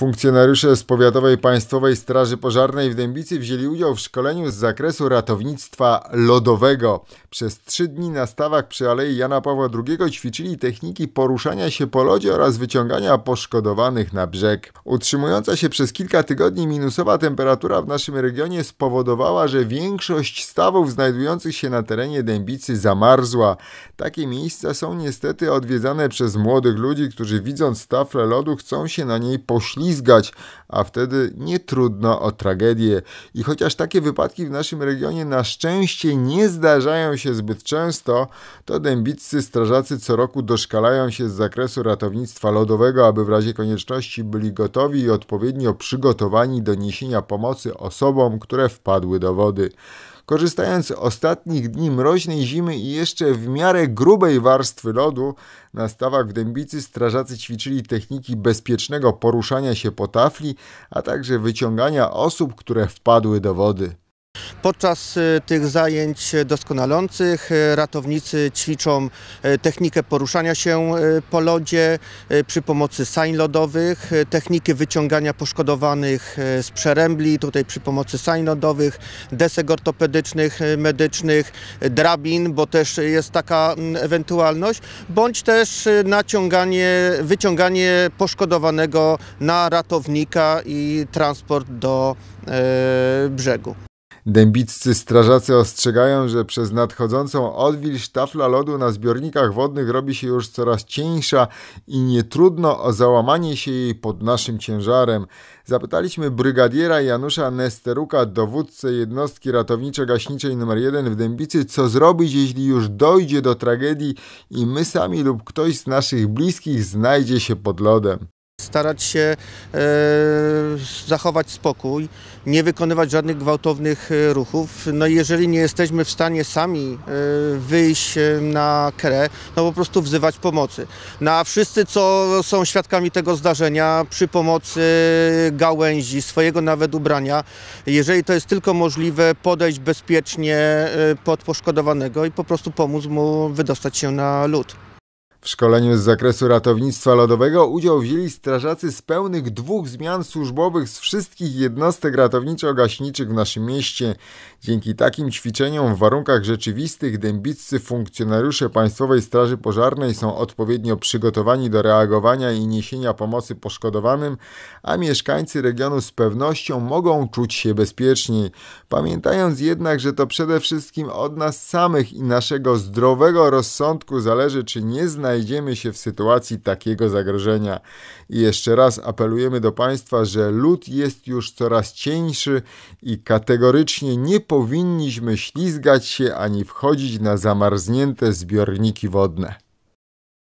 Funkcjonariusze z Powiatowej Państwowej Straży Pożarnej w Dębicy wzięli udział w szkoleniu z zakresu ratownictwa lodowego. Przez trzy dni na stawach przy Alei Jana Pawła II ćwiczyli techniki poruszania się po lodzie oraz wyciągania poszkodowanych na brzeg. Utrzymująca się przez kilka tygodni minusowa temperatura w naszym regionie spowodowała, że większość stawów znajdujących się na terenie Dębicy zamarzła. Takie miejsca są niestety odwiedzane przez młodych ludzi, którzy widząc taflę lodu chcą się na niej poślizgnąć ślizgać, a wtedy nie trudno o tragedię. I chociaż takie wypadki w naszym regionie na szczęście nie zdarzają się zbyt często, to dębiccy strażacy co roku doszkalają się z zakresu ratownictwa lodowego, aby w razie konieczności byli gotowi i odpowiednio przygotowani do niesienia pomocy osobom, które wpadły do wody. Korzystając z ostatnich dni mroźnej zimy i jeszcze w miarę grubej warstwy lodu, na stawach w Dębicy strażacy ćwiczyli techniki bezpiecznego poruszania się po tafli, a także wyciągania osób, które wpadły do wody. Podczas y, tych zajęć doskonalących y, ratownicy ćwiczą y, technikę poruszania się po lodzie przy pomocy sań lodowych, techniki wyciągania poszkodowanych z przerębli, tutaj przy pomocy sań lodowych, desek ortopedycznych, medycznych, drabin, bo też jest taka mm, ewentualność, bądź też naciąganie, wyciąganie poszkodowanego na ratownika i transport do brzegu. Dębiccy strażacy ostrzegają, że przez nadchodzącą odwilż tafla lodu na zbiornikach wodnych robi się już coraz cieńsza i nie trudno o załamanie się jej pod naszym ciężarem. Zapytaliśmy brygadiera Janusza Nesteruka, dowódcę jednostki ratowniczo-gaśniczej nr 1 w Dębicy, co zrobić, jeśli już dojdzie do tragedii i my sami lub ktoś z naszych bliskich znajdzie się pod lodem starać się e, zachować spokój, nie wykonywać żadnych gwałtownych e, ruchów. No i jeżeli nie jesteśmy w stanie sami e, wyjść na krę, no po prostu wzywać pomocy. No wszyscy, co są świadkami tego zdarzenia, przy pomocy gałęzi, swojego nawet ubrania, jeżeli to jest tylko możliwe, podejść bezpiecznie pod poszkodowanego i po prostu pomóc mu wydostać się na lód. W szkoleniu z zakresu ratownictwa lodowego udział wzięli strażacy z pełnych dwóch zmian służbowych z wszystkich jednostek ratowniczo-gaśniczych w naszym mieście. Dzięki takim ćwiczeniom w warunkach rzeczywistych dębiccy funkcjonariusze Państwowej Straży Pożarnej są odpowiednio przygotowani do reagowania i niesienia pomocy poszkodowanym, a mieszkańcy regionu z pewnością mogą czuć się bezpieczniej. Pamiętając jednak, że to przede wszystkim od nas samych i naszego zdrowego rozsądku zależy, czy nie znajdziemy znajdziemy się w sytuacji takiego zagrożenia. I jeszcze raz apelujemy do Państwa, że lód jest już coraz cieńszy i kategorycznie nie powinniśmy ślizgać się ani wchodzić na zamarznięte zbiorniki wodne.